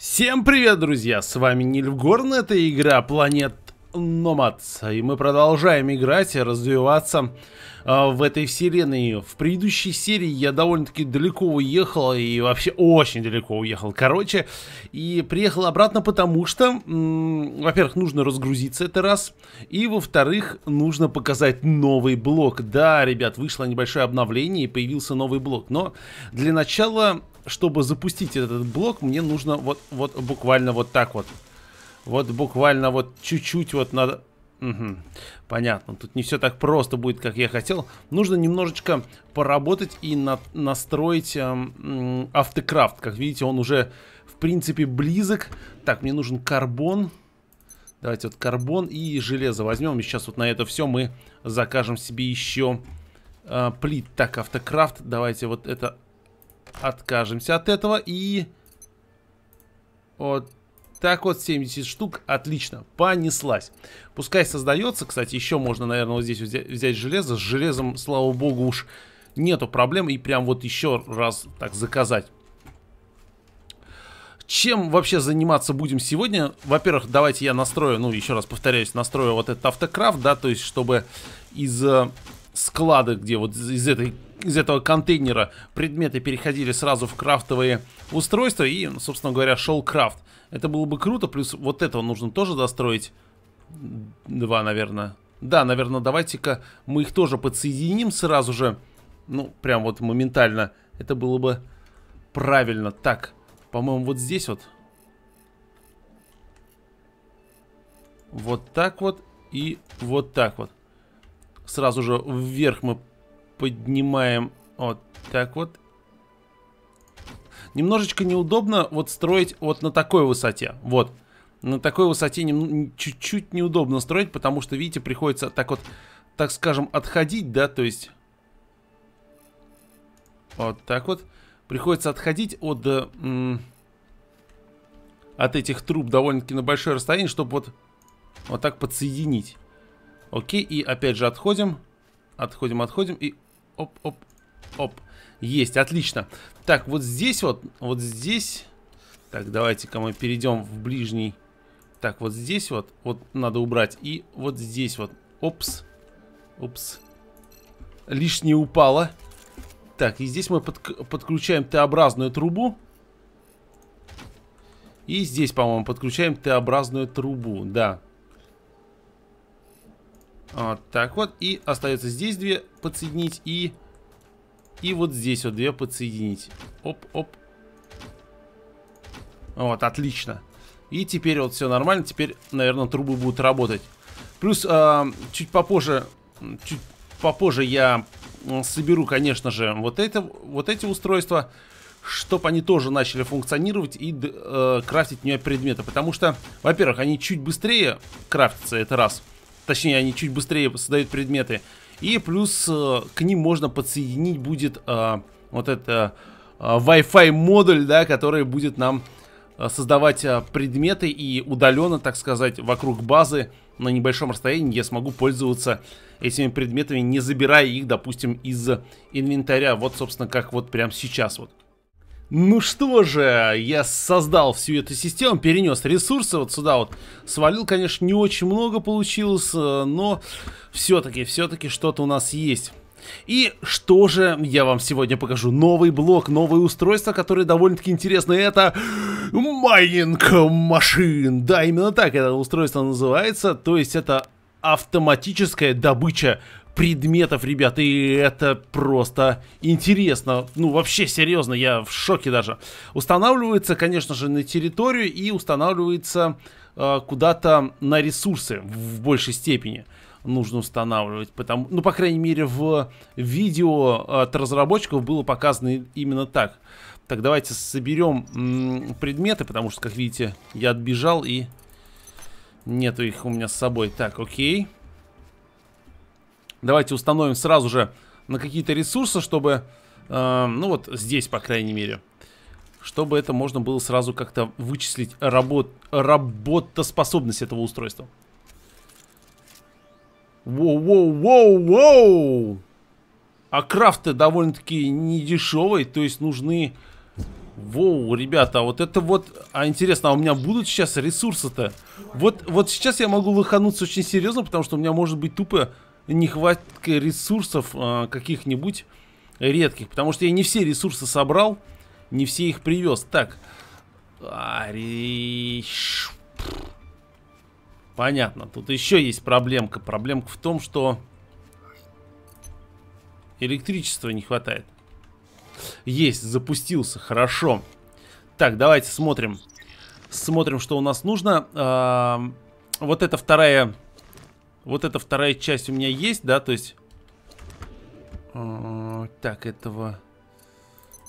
Всем привет, друзья! С вами Нильфгорн, это игра Планет Номадс. И мы продолжаем играть и развиваться э, в этой вселенной. В предыдущей серии я довольно-таки далеко уехал, и вообще очень далеко уехал, короче. И приехал обратно, потому что, во-первых, нужно разгрузиться это раз, и, во-вторых, нужно показать новый блок. Да, ребят, вышло небольшое обновление, и появился новый блок. Но для начала чтобы запустить этот блок, мне нужно вот, вот буквально вот так вот. Вот буквально вот чуть-чуть вот надо... Угу. Понятно, тут не все так просто будет, как я хотел. Нужно немножечко поработать и на настроить эм, автокрафт. Как видите, он уже, в принципе, близок. Так, мне нужен карбон. Давайте вот карбон и железо возьмем. И сейчас вот на это все мы закажем себе еще э, плит. Так, автокрафт. Давайте вот это Откажемся от этого и... Вот так вот 70 штук, отлично, понеслась. Пускай создается, кстати, еще можно, наверное, вот здесь взять, взять железо. С железом, слава богу, уж нету проблем. И прям вот еще раз так заказать. Чем вообще заниматься будем сегодня? Во-первых, давайте я настрою, ну, еще раз повторяюсь, настрою вот этот автокрафт, да, то есть, чтобы из э, склады, где вот из, этой, из этого контейнера предметы переходили сразу в крафтовые устройства. И, собственно говоря, шел крафт. Это было бы круто. Плюс вот этого нужно тоже достроить. Два, наверное. Да, наверное, давайте-ка мы их тоже подсоединим сразу же. Ну, прям вот моментально. Это было бы правильно. Так, по-моему, вот здесь вот. Вот так вот и вот так вот сразу же вверх мы поднимаем вот так вот. Немножечко неудобно вот строить вот на такой высоте. Вот. На такой высоте чуть-чуть неудобно строить, потому что, видите, приходится так вот, так скажем, отходить, да, то есть... Вот так вот. Приходится отходить от, э, от этих труб довольно-таки на большое расстояние, чтобы вот, вот так подсоединить. Окей, и опять же отходим. Отходим, отходим и... Оп, оп, оп. Есть, отлично. Так, вот здесь вот, вот здесь... Так, давайте-ка мы перейдем в ближний... Так, вот здесь вот, вот надо убрать. И вот здесь вот. Опс. Опс. Лишнее упало. Так, и здесь мы под, подключаем Т-образную трубу. И здесь, по-моему, подключаем Т-образную трубу, да. Вот так вот. И остается здесь две подсоединить. И, и вот здесь вот две подсоединить. Оп-оп. Вот, отлично. И теперь вот все нормально. Теперь, наверное, трубы будут работать. Плюс э, чуть попозже... Чуть попозже я соберу, конечно же, вот, это, вот эти устройства, чтобы они тоже начали функционировать и э, крафтить мне предметы. Потому что, во-первых, они чуть быстрее крафтятся, это раз. Точнее, они чуть быстрее создают предметы. И плюс э, к ним можно подсоединить будет э, вот это э, Wi-Fi модуль, да, который будет нам э, создавать э, предметы и удаленно, так сказать, вокруг базы на небольшом расстоянии я смогу пользоваться этими предметами, не забирая их, допустим, из инвентаря. Вот, собственно, как вот прямо сейчас вот. Ну что же, я создал всю эту систему, перенес ресурсы вот сюда вот. Свалил, конечно, не очень много получилось, э, но все-таки, все-таки что-то у нас есть. И что же я вам сегодня покажу? Новый блок, новое устройство, которое довольно-таки интересно. Это майнинг машин. Да, именно так это устройство называется. То есть это автоматическая добыча предметов, ребят, и это просто интересно. Ну, вообще, серьезно, я в шоке даже. Устанавливается, конечно же, на территорию и устанавливается э, куда-то на ресурсы в большей степени нужно устанавливать. Потому, ну, по крайней мере, в видео от разработчиков было показано именно так. Так, давайте соберем предметы, потому что, как видите, я отбежал и нету их у меня с собой. Так, окей. Окей. Давайте установим сразу же на какие-то ресурсы, чтобы... Э, ну вот здесь, по крайней мере. Чтобы это можно было сразу как-то вычислить работ, работоспособность этого устройства. Воу-воу-воу-воу! А крафты довольно-таки недешевые, то есть нужны... Воу, ребята, вот это вот... А интересно, а у меня будут сейчас ресурсы-то? Вот, вот сейчас я могу выхануться очень серьезно, потому что у меня может быть тупо нехватка ресурсов э, каких-нибудь редких. Потому что я не все ресурсы собрал, не все их привез. Так. Понятно. Тут еще есть проблемка. Проблемка в том, что электричества не хватает. Есть, запустился. Хорошо. Так, давайте смотрим. Смотрим, что у нас нужно. Э -э вот это вторая вот эта вторая часть у меня есть, да, то есть... А, так, этого...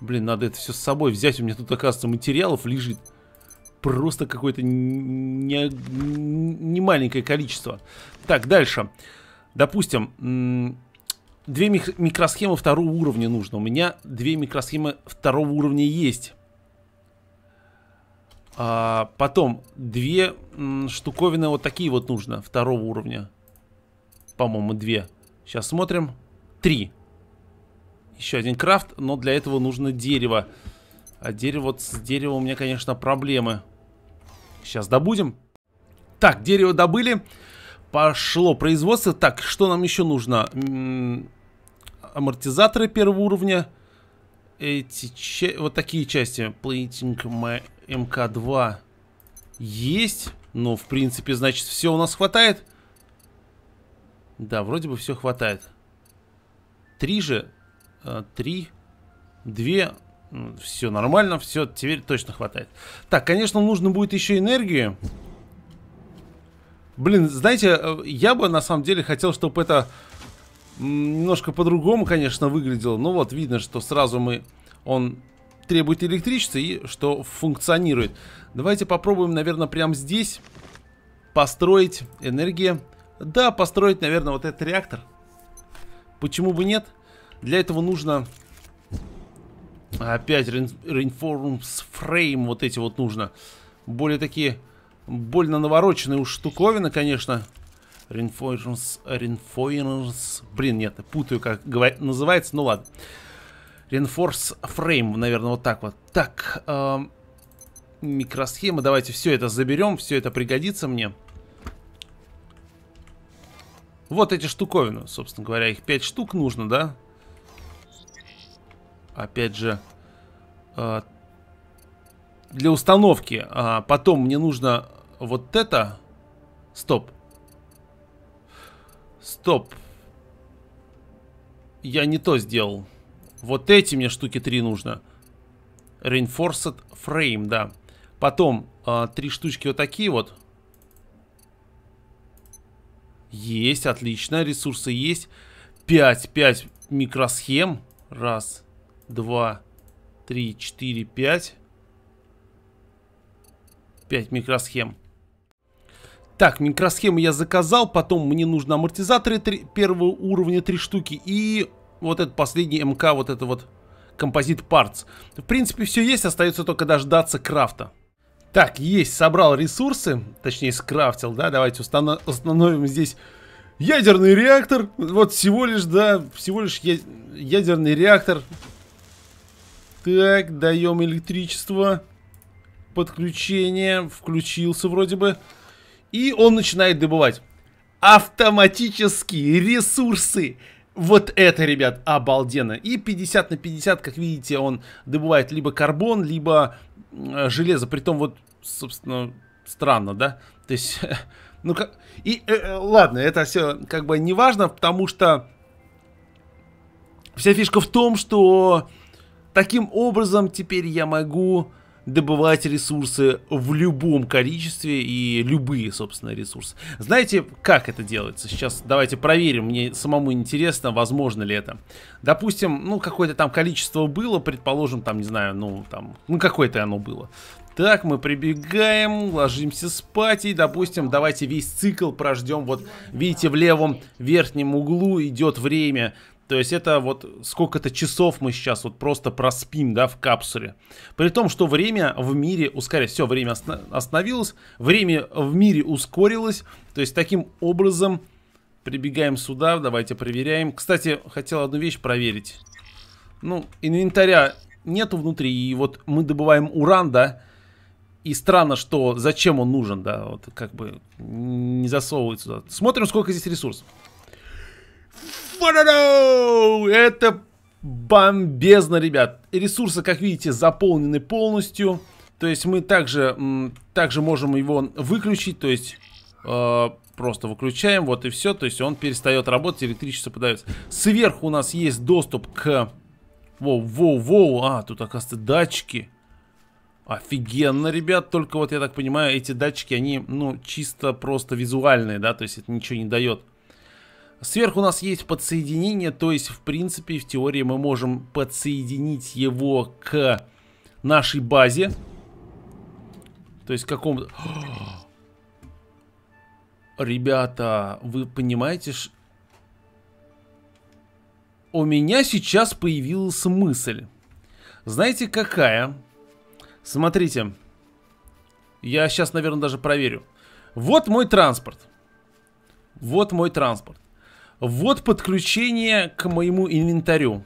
Блин, надо это все с собой взять. У меня тут, оказывается, материалов лежит просто какое-то не, не маленькое количество. Так, дальше. Допустим, две микросхемы второго уровня нужно. У меня две микросхемы второго уровня есть. А потом две штуковины вот такие вот нужно второго уровня по-моему, две. Сейчас смотрим. Три. Еще один крафт, но для этого нужно дерево. А дерево, вот с деревом у меня, конечно, проблемы. Сейчас добудем. Так, дерево добыли. Пошло производство. Так, что нам еще нужно? амортизаторы первого уровня. Эти вот такие части. Плейтинг МК-2 есть. Ну, в принципе, значит, все у нас хватает. Да, вроде бы все хватает. Три же... Э, три... Две... Все нормально, все, теперь точно хватает. Так, конечно, нужно будет еще энергию. Блин, знаете, э, я бы на самом деле хотел, чтобы это немножко по-другому, конечно, выглядело. Но ну вот видно, что сразу мы... Он требует электричества и что функционирует. Давайте попробуем, наверное, прямо здесь построить энергия да, построить, наверное, вот этот реактор. Почему бы нет? Для этого нужно... Опять Reinforms Frame вот эти вот нужно. Более такие... Больно навороченные уж штуковины, конечно. Reinforms... Reinforms... Блин, нет, путаю, как называется. Ну ладно. Reinforce Frame, наверное, вот так вот. Так, э, эм, микросхема. Давайте все это заберем, все это пригодится мне. Вот эти штуковины, собственно говоря. Их 5 штук нужно, да? Опять же, э, для установки. А потом мне нужно вот это. Стоп. Стоп. Я не то сделал. Вот эти мне штуки три нужно. Reinforced Frame, да. Потом а, три штучки вот такие вот. Есть, отлично, ресурсы есть. 5, 5 микросхем. Раз, два, три, четыре, пять. Пять микросхем. Так, микросхемы я заказал, потом мне нужно амортизаторы 3, первого уровня, три штуки, и вот этот последний МК, вот это вот композит parts. В принципе, все есть, остается только дождаться крафта. Так, есть, собрал ресурсы, точнее скрафтил, да, давайте установ установим здесь ядерный реактор. Вот всего лишь, да, всего лишь я ядерный реактор. Так, даем электричество, подключение, включился вроде бы. И он начинает добывать автоматические ресурсы. Вот это, ребят, обалденно. И 50 на 50, как видите, он добывает либо карбон, либо Э, железо. Притом вот, собственно, странно, да? То есть, ну как... И э, э ладно, это все как бы не важно, потому что вся фишка в том, что таким образом теперь я могу добывать ресурсы в любом количестве и любые, собственно, ресурсы. Знаете, как это делается? Сейчас давайте проверим, мне самому интересно, возможно ли это. Допустим, ну, какое-то там количество было, предположим, там, не знаю, ну, там, ну, какое-то оно было. Так, мы прибегаем, ложимся спать и, допустим, давайте весь цикл прождем. Вот, видите, в левом верхнем углу идет время то есть это вот сколько-то часов мы сейчас вот просто проспим, да, в капсуле. При том, что время в мире ускорилось. Все, время остановилось, время в мире ускорилось. То есть таким образом прибегаем сюда, давайте проверяем. Кстати, хотел одну вещь проверить. Ну, инвентаря нету внутри, и вот мы добываем уран, да, и странно, что зачем он нужен, да, вот как бы не засовывать сюда. Смотрим, сколько здесь ресурсов. Это бомбезно, ребят. Ресурсы, как видите, заполнены полностью. То есть мы также, также можем его выключить, то есть э, просто выключаем, вот и все. То есть он перестает работать, электричество подается. Сверху у нас есть доступ к... Воу, воу, воу, а, тут оказывается датчики. Офигенно, ребят, только вот я так понимаю, эти датчики, они, ну, чисто просто визуальные, да, то есть это ничего не дает. Сверху у нас есть подсоединение, то есть, в принципе, в теории мы можем подсоединить его к нашей базе. То есть, к какому-то... Ребята, вы понимаете, ш... у меня сейчас появилась мысль. Знаете, какая? Смотрите. Я сейчас, наверное, даже проверю. Вот мой транспорт. Вот мой транспорт. Вот подключение к моему инвентарю.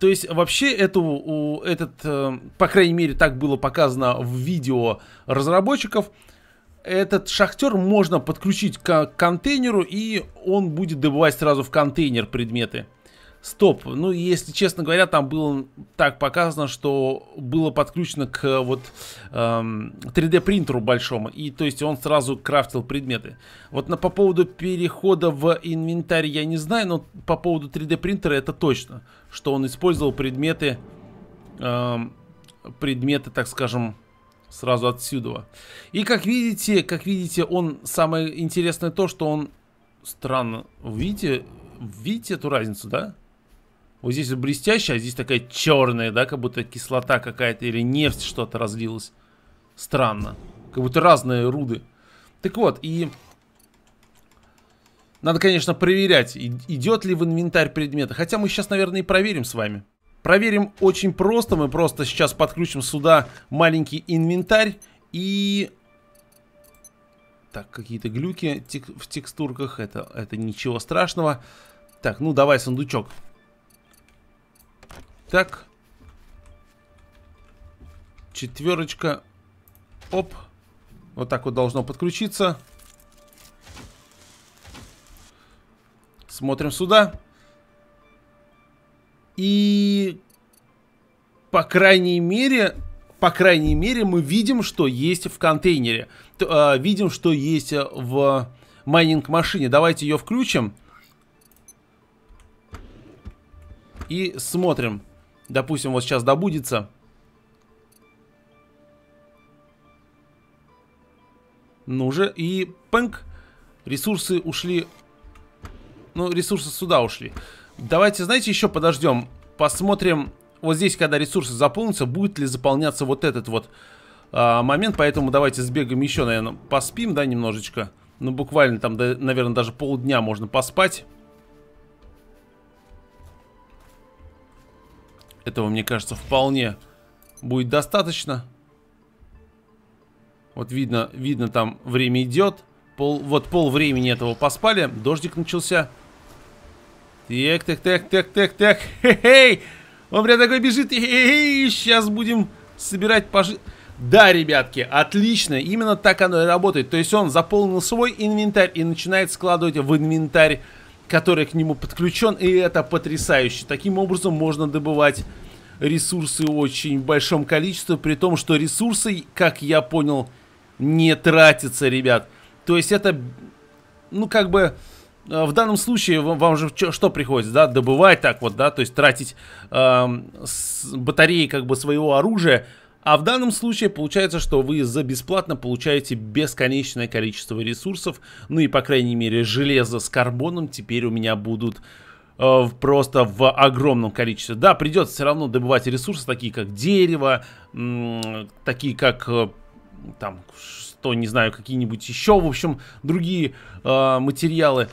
То есть вообще эту, этот, э, по крайней мере, так было показано в видео разработчиков, этот шахтер можно подключить к контейнеру, и он будет добывать сразу в контейнер предметы. Стоп. Ну, если честно говоря, там было так показано, что было подключено к э, вот эм, 3D принтеру большому. И то есть он сразу крафтил предметы. Вот на, по поводу перехода в инвентарь я не знаю, но по поводу 3D принтера это точно. Что он использовал предметы, эм, предметы, так скажем, сразу отсюда. И как видите, как видите, он самое интересное то, что он странно. Видите, видите эту разницу, да? Вот здесь вот блестящая, а здесь такая черная, да, как будто кислота какая-то или нефть что-то разлилась. Странно. Как будто разные руды. Так вот, и... Надо, конечно, проверять, идет ли в инвентарь предмета. Хотя мы сейчас, наверное, и проверим с вами. Проверим очень просто. Мы просто сейчас подключим сюда маленький инвентарь и... Так, какие-то глюки в текстурках. Это, это ничего страшного. Так, ну давай сундучок. Так. Четверочка. Оп. Вот так вот должно подключиться. Смотрим сюда. И по крайней мере, по крайней мере, мы видим, что есть в контейнере. Т э, а, видим, что есть э, в майнинг машине. Давайте ее включим. И смотрим. Допустим, вот сейчас добудется. Ну же, и пэнк. Ресурсы ушли. Ну, ресурсы сюда ушли. Давайте, знаете, еще подождем. Посмотрим, вот здесь, когда ресурсы заполнятся, будет ли заполняться вот этот вот э, момент. Поэтому давайте сбегаем еще, наверное, поспим, да, немножечко. Ну, буквально там, да, наверное, даже полдня можно поспать. Этого, мне кажется, вполне будет достаточно. Вот видно, видно там время идет. Пол, вот пол времени этого поспали. Дождик начался. Так, так, так, так, так, так. Хе-хей! Он прям такой бежит. Хе-хей! Сейчас будем собирать пожи... Да, ребятки, отлично, именно так оно и работает. То есть он заполнил свой инвентарь и начинает складывать в инвентарь который к нему подключен, и это потрясающе. Таким образом можно добывать ресурсы очень большом количестве, при том, что ресурсы, как я понял, не тратятся, ребят. То есть это, ну, как бы... Э, в данном случае вам, же что приходится, да, добывать так вот, да, то есть тратить э, батареи как бы своего оружия, а в данном случае получается, что вы за бесплатно получаете бесконечное количество ресурсов. Ну и, по крайней мере, железо с карбоном теперь у меня будут э, просто в огромном количестве. Да, придется все равно добывать ресурсы, такие как дерево, такие как э, там, что, не знаю, какие-нибудь еще, в общем, другие э, материалы.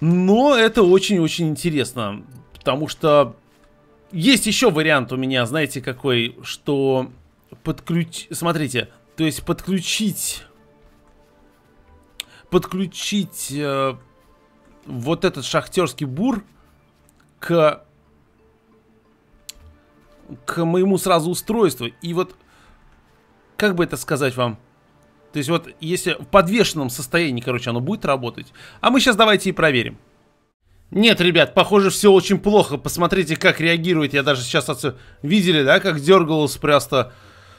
Но это очень-очень интересно, потому что есть еще вариант у меня, знаете какой, что подключить, Смотрите, то есть подключить... Подключить э, вот этот шахтерский бур к... К моему сразу устройству. И вот... Как бы это сказать вам? То есть вот если в подвешенном состоянии, короче, оно будет работать. А мы сейчас давайте и проверим. Нет, ребят, похоже, все очень плохо. Посмотрите, как реагирует. Я даже сейчас отсюда... Видели, да, как дергалось просто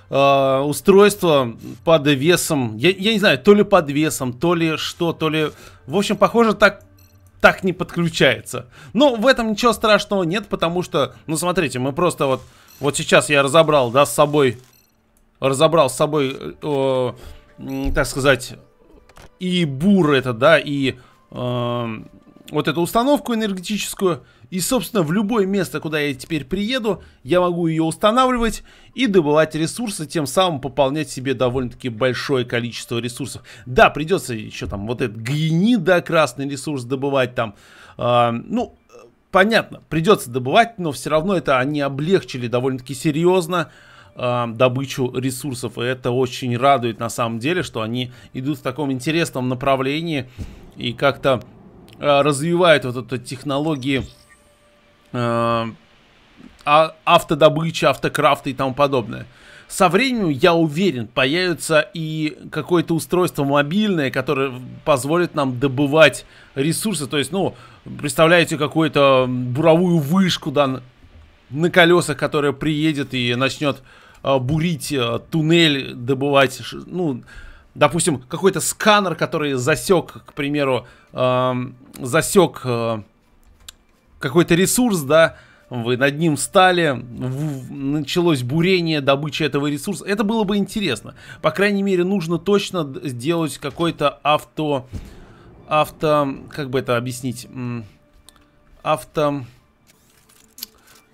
э, устройство под весом. Я, я не знаю, то ли под весом, то ли что, то ли... В общем, похоже, так так не подключается. Но в этом ничего страшного нет, потому что, ну смотрите, мы просто вот, вот сейчас я разобрал, да, с собой, разобрал с собой, э, так сказать, и бур это, да, и э, вот эту установку энергетическую. И, собственно, в любое место, куда я теперь приеду, я могу ее устанавливать и добывать ресурсы, тем самым пополнять себе довольно-таки большое количество ресурсов. Да, придется еще там вот этот гнида красный ресурс добывать там. Э, ну, понятно, придется добывать, но все равно это они облегчили довольно-таки серьезно а, добычу ресурсов. И это очень радует на самом деле, что они идут в таком интересном направлении и как-то Э, развивает вот эту технологии э, а, автодобычи, автокрафта и тому подобное. Со временем, я уверен, появится и какое-то устройство мобильное, которое позволит нам добывать ресурсы. То есть, ну, представляете, какую-то буровую вышку, да, на колесах, которая приедет и начнет э, бурить э, туннель, добывать, ну, допустим, какой-то сканер, который засек, к примеру, э, засек э, какой-то ресурс, да, вы над ним стали, в, началось бурение, добыча этого ресурса. Это было бы интересно. По крайней мере, нужно точно сделать какой-то авто... Авто... Как бы это объяснить? Авто...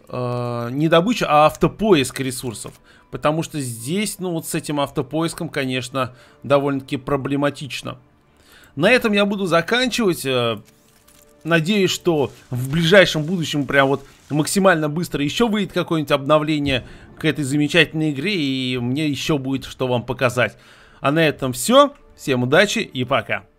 Э, не добыча, а автопоиск ресурсов. Потому что здесь, ну вот с этим автопоиском, конечно, довольно-таки проблематично. На этом я буду заканчивать. Э, надеюсь, что в ближайшем будущем прям вот максимально быстро еще выйдет какое-нибудь обновление к этой замечательной игре, и мне еще будет что вам показать. А на этом все. Всем удачи и пока.